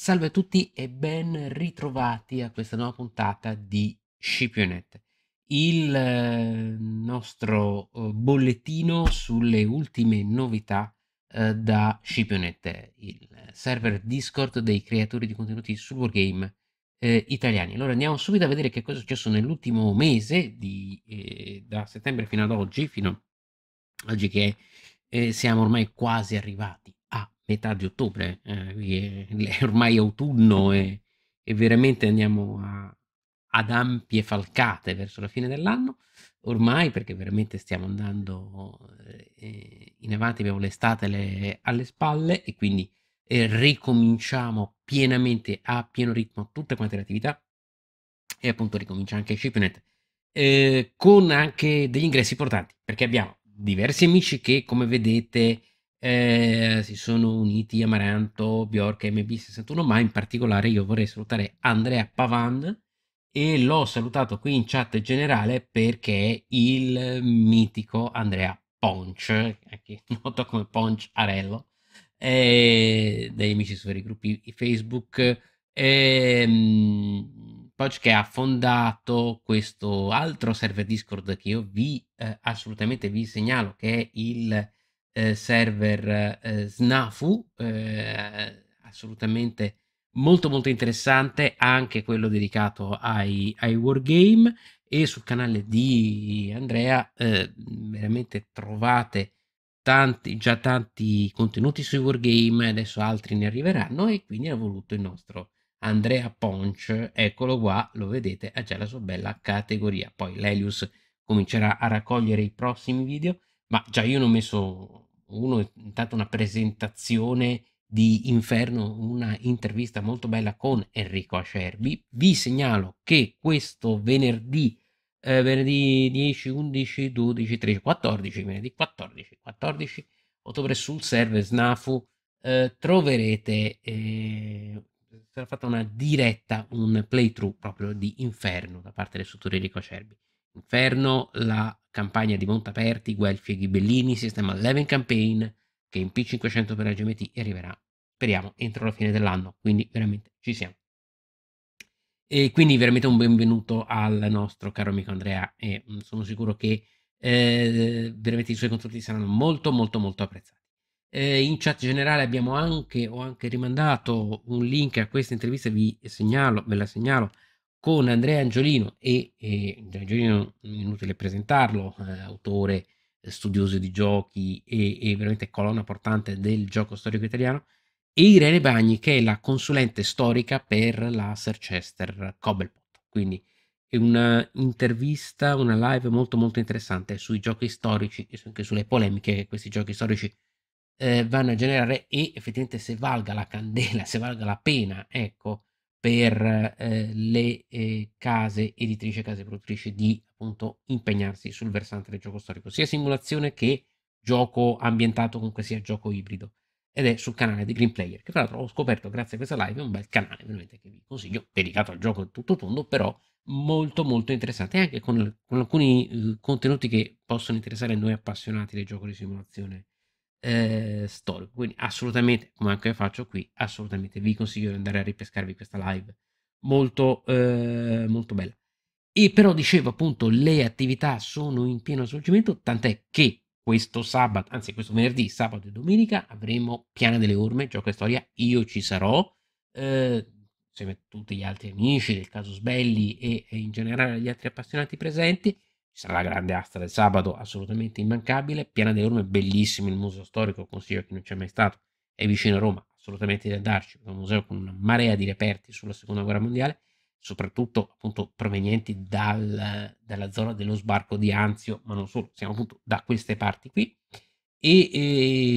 Salve a tutti e ben ritrovati a questa nuova puntata di Scipionet, il eh, nostro eh, bollettino sulle ultime novità eh, da Scipionet, il server Discord dei creatori di contenuti sul wargame eh, italiani. Allora andiamo subito a vedere che cosa è successo nell'ultimo mese, di, eh, da settembre fino ad oggi, fino ad oggi che siamo ormai quasi arrivati metà di ottobre, eh, è, è ormai autunno e, e veramente andiamo a, ad ampie falcate verso la fine dell'anno, ormai perché veramente stiamo andando eh, eh in avanti, abbiamo l'estate le, alle spalle e quindi eh, ricominciamo pienamente a pieno ritmo tutte quante le attività e appunto ricomincia anche Shipnet eh, con anche degli ingressi importanti perché abbiamo diversi amici che come vedete eh, si sono uniti Amaranto, Bjork e MB61, ma in particolare io vorrei salutare Andrea Pavan e l'ho salutato qui in chat generale perché il mitico Andrea Ponch, eh, noto come Ponch Arello, eh, degli amici sui gruppi Facebook, ehm, che ha fondato questo altro server Discord che io vi eh, assolutamente vi segnalo che è il eh, server eh, Snafu, eh, assolutamente molto molto interessante, anche quello dedicato ai, ai wargame e sul canale di Andrea eh, veramente trovate tanti, già tanti contenuti sui wargame, adesso altri ne arriveranno e quindi ha voluto il nostro Andrea Ponch, eccolo qua, lo vedete, ha già la sua bella categoria. Poi l'Elius comincerà a raccogliere i prossimi video ma già io non ho messo uno, intanto una presentazione di Inferno, una intervista molto bella con Enrico Acerbi. Vi segnalo che questo venerdì, eh, venerdì 10, 11, 12, 13, 14, venerdì 14, 14 ottobre sul server Snafu eh, troverete, eh, sarà fatta una diretta, un playthrough proprio di Inferno da parte del sottore Enrico Acerbi. Inferno, la campagna di Montaperti, Guelfi e Ghibellini, sistema Leven Campaign che in P500 per la GMT arriverà, speriamo, entro la fine dell'anno, quindi veramente ci siamo. E quindi veramente un benvenuto al nostro caro amico Andrea e mm, sono sicuro che eh, veramente i suoi contenuti saranno molto molto molto apprezzati. Eh, in chat generale abbiamo anche, ho anche rimandato un link a questa intervista, vi segnalo, ve la segnalo, con Andrea Angiolino e, e Angiolino, inutile presentarlo, eh, autore eh, studioso di giochi e, e, veramente colonna portante del gioco storico italiano, e Irene Bagni che è la consulente storica per la Sir Chester Cobblepot. Quindi è un'intervista, una live molto molto interessante sui giochi storici e anche sulle polemiche che questi giochi storici eh, vanno a generare e effettivamente se valga la candela, se valga la pena, ecco, per eh, le eh, case editrici e case produttrici di appunto impegnarsi sul versante del gioco storico, sia simulazione che gioco ambientato comunque sia gioco ibrido. Ed è sul canale di Green Player, che tra l'altro ho scoperto grazie a questa live, è un bel canale veramente che vi consiglio, dedicato al gioco tutto tondo, però molto molto interessante, anche con, con alcuni eh, contenuti che possono interessare noi appassionati del gioco di simulazione eh, storico. Quindi assolutamente, come anche faccio qui, assolutamente vi consiglio di andare a ripescarvi questa live. Molto, eh, molto bella. E però dicevo appunto, le attività sono in pieno svolgimento, tant'è che questo sabato, anzi questo venerdì, sabato e domenica avremo Piana delle Orme, gioco e storia, io ci sarò, eh, insieme a tutti gli altri amici del caso Sbelli e, e in generale agli altri appassionati presenti. Ci sarà la grande asta del sabato, assolutamente immancabile. Piana delle Orme, bellissimo il museo storico, consiglio a chi non c'è mai stato, è vicino a Roma, assolutamente di andarci. È un museo con una marea di reperti sulla seconda guerra mondiale, soprattutto appunto provenienti dal, dalla zona dello sbarco di Anzio, ma non solo, siamo appunto da queste parti qui. E,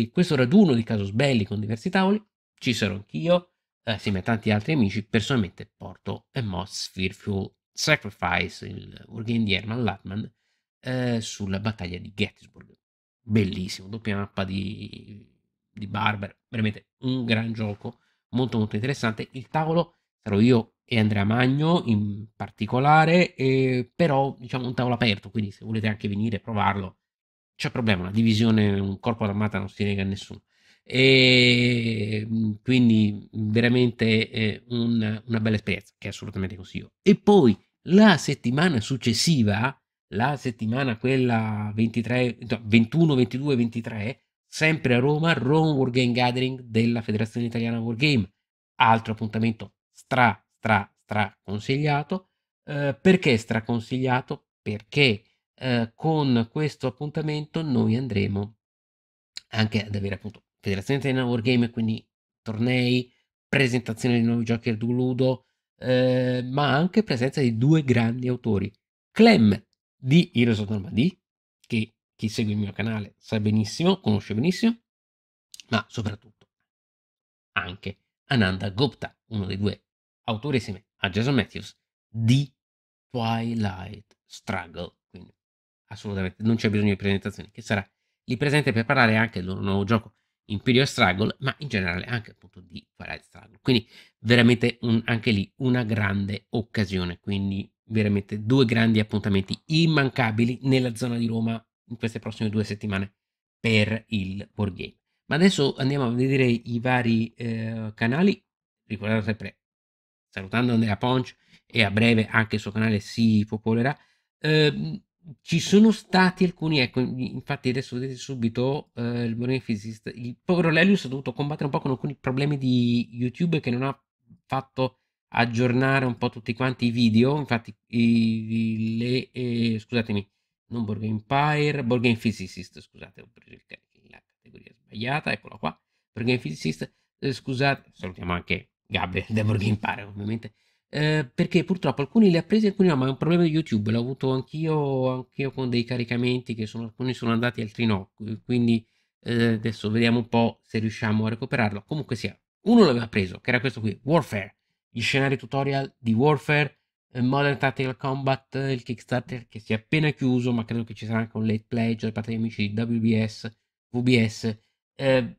e questo raduno di Casos Belli con diversi tavoli, ci sarò anch'io, eh, assieme a tanti altri amici, personalmente porto Emos Fearful Sacrifice, il wargame di Herman Lattman, eh, sulla battaglia di Gettysburg. Bellissimo, doppia mappa di, di Barber, veramente un gran gioco, molto molto interessante. Il tavolo sarò io e Andrea Magno in particolare, eh, però diciamo un tavolo aperto, quindi se volete anche venire e provarlo, c'è problema, una divisione, un corpo d'armata non si nega a nessuno. E ehm, quindi veramente eh, una, una, bella esperienza che assolutamente consiglio. E poi la settimana successiva, la settimana quella 23, no, 21, 22, 23, sempre a Roma, Rome Game Gathering della Federazione Italiana Game Altro appuntamento stra, stra, stra consigliato. Eh, perché stra consigliato? Perché eh, con questo appuntamento noi andremo anche ad avere appunto Federazione Italiana Wargame, quindi tornei, presentazione di nuovi giochi al Ludo, eh, ma anche presenza di due grandi autori. Clem di Heroes of Normandy, che chi segue il mio canale sa benissimo, conosce benissimo, ma soprattutto anche Ananda Gopta, uno dei due autori insieme a Jason Matthews di Twilight Struggle. Quindi assolutamente non c'è bisogno di presentazioni, che sarà lì presente per parlare anche del loro nuovo gioco Imperial Struggle, ma in generale anche appunto di Twilight Struggle. Quindi veramente un, anche lì una grande occasione, quindi veramente due grandi appuntamenti immancabili nella zona di Roma in queste prossime due settimane per il board game. Ma adesso andiamo a vedere i vari eh, canali, ricordate sempre salutando Andrea Ponch e a breve anche il suo canale si popolerà. Eh, ci sono stati alcuni, ecco, infatti adesso vedete subito eh, il Bonifizist, il povero Lelius ha dovuto combattere un po' con alcuni problemi di YouTube che non ha fatto aggiornare un po' tutti quanti i video, infatti i, le, eh, scusatemi, non Borg Empire, Borg Game Physicist, scusate, ho preso il, la categoria sbagliata, eccola qua, Borg Game Physicist, eh, scusate, salutiamo anche Gabriel da Borg Empire ovviamente, eh, perché purtroppo alcuni li ha presi alcuni no, ma è un problema di YouTube, l'ho avuto anch'io, anch'io con dei caricamenti che sono, alcuni sono andati, altri no, quindi eh, adesso vediamo un po' se riusciamo a recuperarlo. Comunque sia, uno l'aveva preso, che era questo qui, Warfare, gli scenari tutorial di Warfare, eh, Modern Tactical Combat, eh, il Kickstarter che si è appena chiuso, ma credo che ci sarà anche un late pledge da parte degli amici di WBS, VBS. Eh,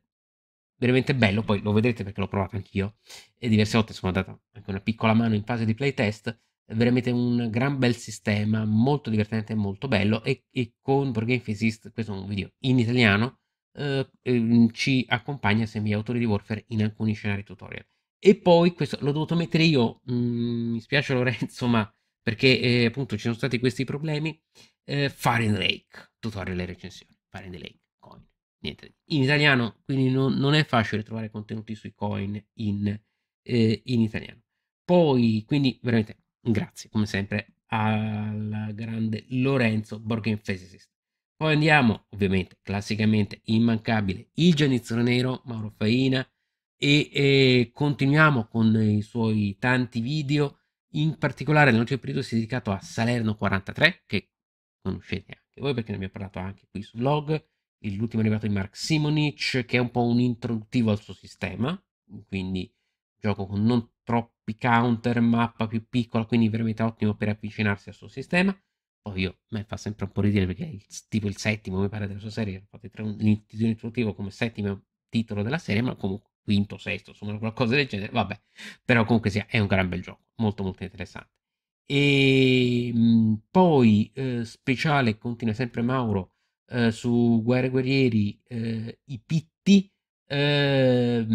veramente bello, poi lo vedrete perché l'ho provato anch'io e diverse volte sono andata anche una piccola mano in fase di playtest, veramente un gran bel sistema, molto divertente e molto bello e, e con Board Game Physicist, questo è un video in italiano, eh, mm, ci accompagna semi autori di Warfare in alcuni scenari tutorial. E poi questo l'ho dovuto mettere io, mm, mi spiace Lorenzo, ma perché eh, appunto ci sono stati questi problemi, eh, Fahrenheit Lake, tutorial e recensione, Fahrenheit Lake niente, in italiano, quindi non, non è facile trovare contenuti sui coin in, eh, in italiano. Poi, quindi veramente grazie come sempre al grande Lorenzo Borgen Physicist. Poi andiamo, ovviamente, classicamente immancabile, il giannizzo nero Mauro Faina e, e, continuiamo con i suoi tanti video, in particolare nell'ultimo periodo si è dedicato a Salerno 43, che conoscete anche voi perché ne abbiamo parlato anche qui su vlog, l'ultimo arrivato di Mark Simonic, che è un po' un introduttivo al suo sistema, quindi gioco con non troppi counter, mappa più piccola, quindi veramente ottimo per avvicinarsi al suo sistema. Poi io, a me fa sempre un po' ridere perché il, tipo il settimo, mi pare, della sua serie, infatti tra un titolo introduttivo come settimo titolo della serie, ma comunque quinto, sesto, insomma qualcosa del genere, vabbè, però comunque sia, è un gran bel gioco, molto molto interessante. E ehm, poi eh, speciale, continua sempre Mauro, eh, su Guerre Guerrieri eh, i Pitti, eh,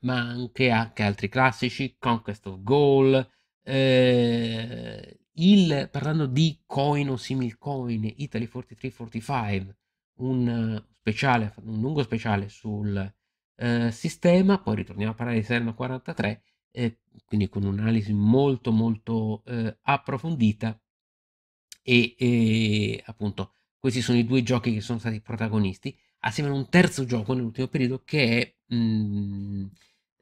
ma anche, anche, altri classici, Conquest of Gaul, eh, il, parlando di coin o simil coin, Italy 4345, un speciale, un lungo speciale sul eh, sistema, poi ritorniamo a parlare di Serna 43, eh, quindi con un'analisi molto molto approfondita e, e appunto questi sono i due giochi che sono stati protagonisti, assieme a un terzo gioco nell'ultimo periodo che è... Mh, mm,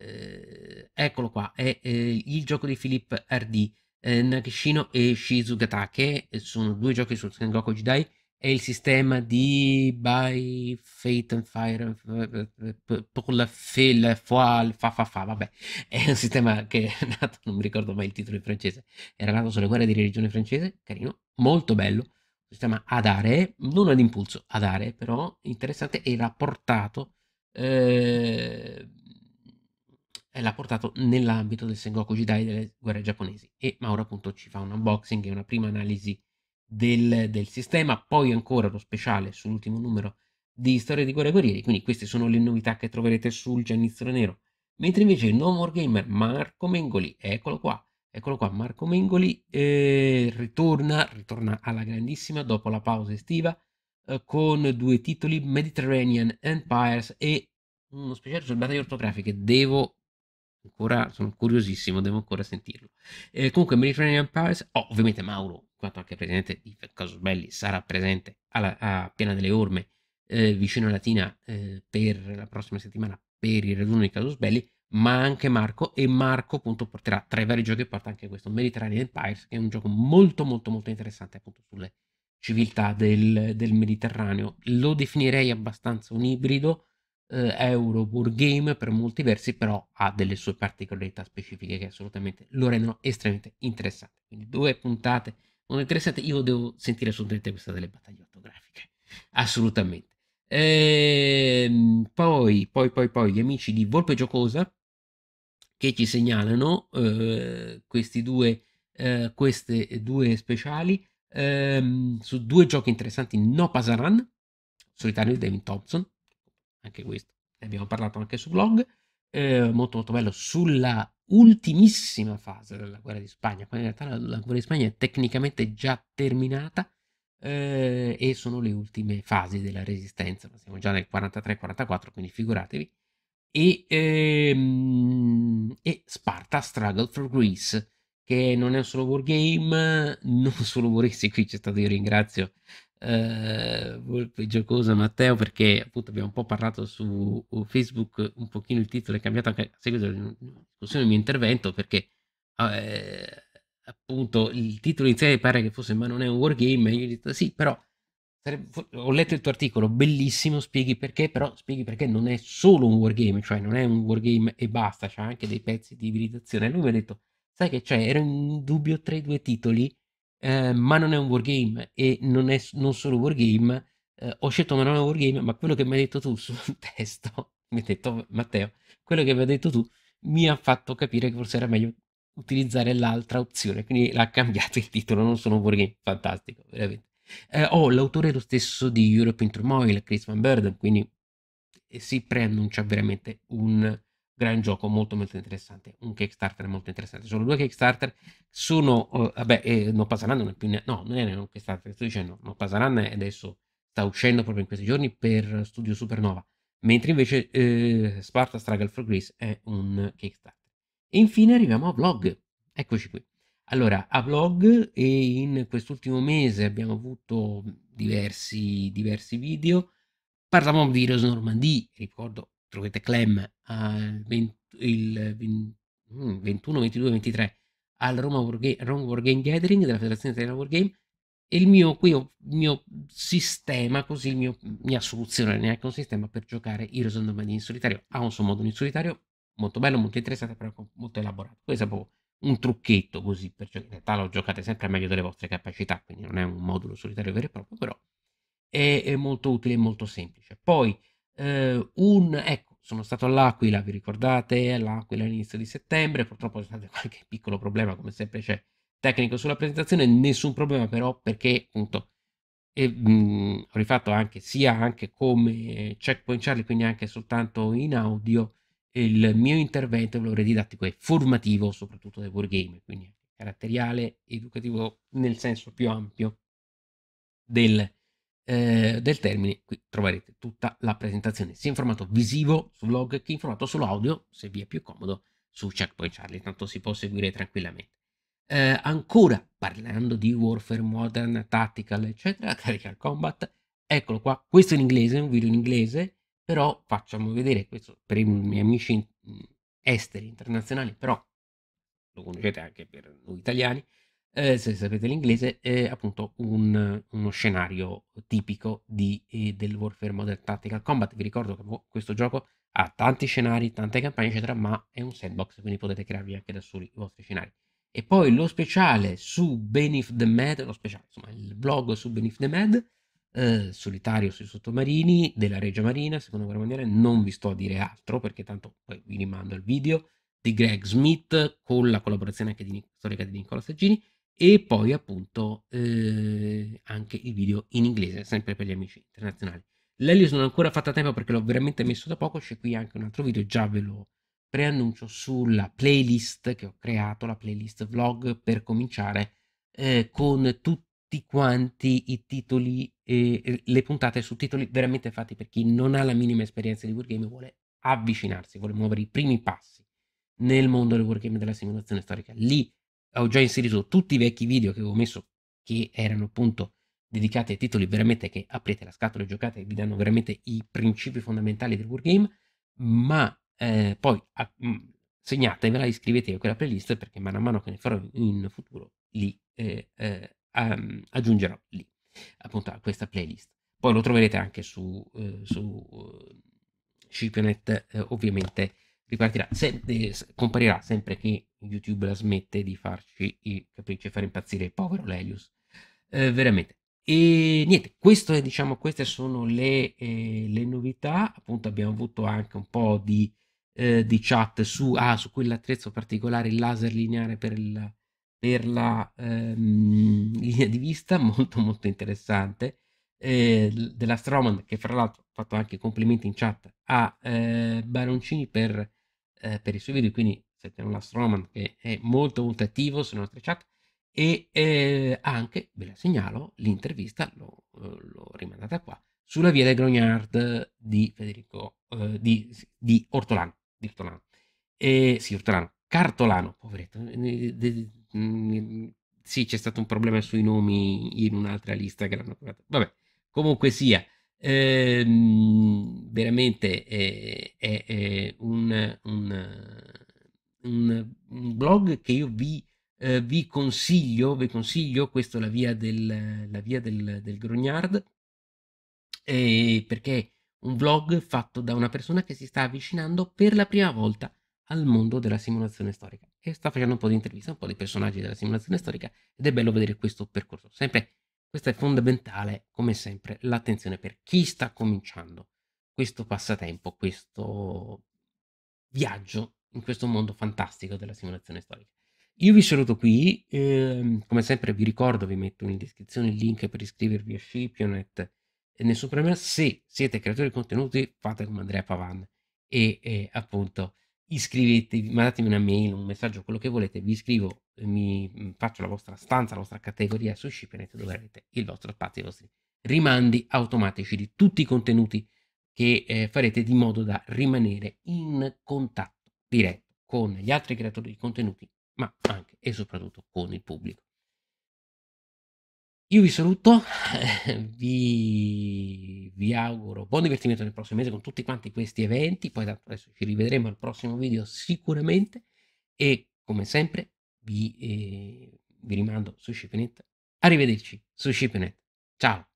eh, eccolo qua, è eh, il gioco di Philippe R.D., eh, Nakishino e Shizugatake, sono due giochi sul Sengoku Jidai, è il sistema di By Fate and Fire pour eh, eh, eh, la fil foil fa fa fa, vabbè, è un sistema che è nato, non mi ricordo mai il titolo in francese, era nato sulle guerre di religione francese, carino, molto bello, si chiama Adare, non ad impulso, Adare però, interessante, era portato, eh, era portato nell'ambito del Sengoku Jidai delle guerre giapponesi e Mauro appunto ci fa un unboxing e una prima analisi del, del sistema, poi ancora lo speciale sull'ultimo numero di Storia di Guerra Guerrieri, quindi queste sono le novità che troverete sul Giannizzolo Nero. Mentre invece il No More Gamer Marco Mengoli, eccolo qua, Eccolo qua, Marco Mengoli eh, ritorna, ritorna, alla grandissima dopo la pausa estiva eh, con due titoli, Mediterranean Empires e uno speciale sulle battaglie ortografiche. Devo ancora, sono curiosissimo, devo ancora sentirlo. Eh, comunque Mediterranean Empires, oh, ovviamente Mauro, in quanto anche presidente di Casusbelli, sarà presente alla, a Piena delle Orme, eh, vicino a Latina, eh, per la prossima settimana per il raduno di Casusbelli ma anche Marco e Marco appunto porterà tra i vari giochi porta anche questo Mediterranean Empires che è un gioco molto molto molto interessante appunto sulle civiltà del, del Mediterraneo lo definirei abbastanza un ibrido eh, euro game per molti versi però ha delle sue particolarità specifiche che assolutamente lo rendono estremamente interessante quindi due puntate molto interessanti io devo sentire assolutamente questa delle battaglie ortografiche assolutamente ehm, poi poi poi poi gli amici di Volpe Giocosa che ci segnalano eh, questi due, eh, queste due speciali ehm, su due giochi interessanti, No Pasaran, solitario di David Thompson, anche questo ne abbiamo parlato anche su blog, eh, molto molto bello, sulla ultimissima fase della guerra di Spagna, quando in realtà la, la guerra di Spagna è tecnicamente già terminata eh, e sono le ultime fasi della resistenza, siamo già nel 43-44, quindi figuratevi e, ehm, e Sparta Struggle for Greece che non è un solo wargame, non solo Moresi, qui c'è stato io ringrazio eh, Volpe Giocosa Matteo perché appunto abbiamo un po' parlato su uh, Facebook, un pochino il titolo è cambiato anche a seguito mm, discussione del mio intervento perché eh, appunto il titolo iniziale pare che fosse ma non è un wargame, e io ho detto sì però ho letto il tuo articolo, bellissimo, spieghi perché, però spieghi perché non è solo un wargame, cioè non è un wargame e basta, c'è anche dei pezzi di ibridazione. Lui mi ha detto, sai che c'è, era un dubbio tra i due titoli, eh, ma non è un wargame e non è non solo wargame, eh, ho scelto ma non è un wargame, ma quello che mi hai detto tu sul testo, mi ha detto Matteo, quello che mi hai detto tu mi ha fatto capire che forse era meglio utilizzare l'altra opzione, quindi l'ha cambiato il titolo, non sono un wargame, fantastico, veramente. Eh, oh, l'autore è lo stesso di Europe in Turmoil, Chris Van Burden, quindi eh, si preannuncia veramente un gran gioco molto molto interessante, un Kickstarter molto interessante. Sono due Kickstarter, sono, uh, vabbè, eh, non passeranno più, ne- no, non è un Kickstarter, sto dicendo, non passeranno e adesso sta uscendo proprio in questi giorni per Studio Supernova, mentre invece eh, Sparta Struggle for Greece è un Kickstarter. E infine arriviamo a Vlog, eccoci qui. Allora, a vlog e in quest'ultimo mese abbiamo avuto diversi, diversi video. Parlavamo di Rose Normandie, ricordo, trovate Clem al 20, il 20, 21, 22, 23 al Roma War Game Gathering della Federazione Italiana War Wargame e il mio, qui il mio sistema, così la mia soluzione, è neanche un sistema per giocare Heroes on in solitario, ha un suo modulo in solitario molto bello, molto interessante, però molto elaborato. Questo è proprio un trucchetto così, perché in realtà lo giocate sempre meglio delle vostre capacità, quindi non è un modulo solitario vero e proprio, però è, è molto utile e molto semplice. Poi eh, un, ecco, sono stato all'Aquila, vi ricordate, all'Aquila all'inizio di settembre, purtroppo c'è stato qualche piccolo problema, come sempre c'è tecnico sulla presentazione, nessun problema però perché appunto e, mh, mm, ho rifatto anche sia anche come eh, checkpoint Charlie, quindi anche soltanto in audio il mio intervento, ve lo didattico e formativo, soprattutto dai wargame, quindi caratteriale, educativo nel senso più ampio del, eh, del termine. Qui troverete tutta la presentazione, sia in formato visivo su vlog che in formato solo audio, se vi è più comodo, su Checkpoint Charlie, tanto si può seguire tranquillamente. Eh, ancora parlando di Warfare Modern, Tactical, eccetera, Tactical Combat, eccolo qua, questo in inglese, un video in inglese, però facciamo vedere questo per i miei amici esteri, internazionali, però lo conoscete anche per noi italiani, eh, se sapete l'inglese, è appunto un, uno scenario tipico di, eh, del Warfare Modern Tactical Combat. Vi ricordo che questo gioco ha tanti scenari, tante campagne, eccetera, ma è un sandbox, quindi potete crearvi anche da soli i vostri scenari. E poi lo speciale su Benif the Med, lo speciale, insomma, il blog su Benif the Med, eh, solitario sui sottomarini della Regia Marina, seconda guerra mondiale, non vi sto a dire altro perché tanto poi vi rimando al video di Greg Smith con la collaborazione anche di, storica di Nicola Saggini e poi appunto eh, anche il video in inglese, sempre per gli amici internazionali. L'Elios non ho ancora fatto a tempo perché l'ho veramente messo da poco, c'è qui anche un altro video, già ve lo preannuncio sulla playlist che ho creato, la playlist vlog per cominciare eh, con tutti tutti quanti i titoli, e le puntate su titoli veramente fatti per chi non ha la minima esperienza di wargame e vuole avvicinarsi, vuole muovere i primi passi nel mondo del wargame della simulazione storica. Lì ho già inserito tutti i vecchi video che avevo messo, che erano appunto dedicati ai titoli veramente che aprite la scatola e giocate e vi danno veramente i principi fondamentali del wargame, ma eh, poi a, mh, mm, segnatevela, iscrivetevi a quella playlist perché man mano che ne farò in futuro lì eh, eh, um, aggiungerò lì, appunto a questa playlist. Poi lo troverete anche su, eh, su eh, Shipionet, eh, ovviamente ripartirà, se, eh, comparirà sempre che YouTube la smette di farci i capricci e far impazzire il povero Lelius, eh, veramente. E niente, questo è, diciamo, queste sono le, eh, le, novità, appunto abbiamo avuto anche un po' di, di chat su, ah, su quell'attrezzo particolare, il laser lineare per il per la ehm, linea di vista molto molto interessante eh, della Stroman che fra l'altro ha fatto anche complimenti in chat a eh, Baroncini per, eh, per, i suoi video quindi siete la Stroman che è molto molto attivo sulle nostre chat e eh, anche ve la segnalo l'intervista l'ho, l'ho rimandata qua sulla via del Grognard di Federico eh, di, di Ortolano di Ortolano eh, sì Ortolano Cartolano poveretto eh, Mhmm, sì, c'è stato un problema sui nomi in un'altra lista che l'hanno trovata. Vabbè, comunque sia, ehm, veramente è, eh, è, è un, un, un, un, blog che io vi, eh, vi, consiglio, vi consiglio, questo è la via del, la via del, del Grognard, eh, perché un blog fatto da una persona che si sta avvicinando per la prima volta al mondo della simulazione storica che sta facendo un po' di interviste, un po' di personaggi della simulazione storica ed è bello vedere questo percorso. Sempre, questa è fondamentale, come sempre, l'attenzione per chi sta cominciando questo passatempo, questo viaggio in questo mondo fantastico della simulazione storica. Io vi saluto qui, ehm, come sempre vi ricordo, vi metto in descrizione il link per iscrivervi a Shipionet e nessun problema. Se siete creatori di contenuti fate come Andrea Pavan e, e eh, appunto iscrivetevi, mandatemi una mail, un messaggio, quello che volete, vi iscrivo, mi mm, faccio la vostra stanza, la vostra categoria su Shipenet dove avrete il vostro spazio, i vostri rimandi automatici di tutti i contenuti che eh, farete di modo da rimanere in contatto diretto con gli altri creatori di contenuti, ma anche e soprattutto con il pubblico. Io vi saluto, eh, vi, vi, auguro buon divertimento nel prossimo mese con tutti quanti questi eventi, poi adesso ci rivedremo al prossimo video sicuramente e come sempre vi, eh, vi rimando su ShipNet. Arrivederci su ShipNet. Ciao!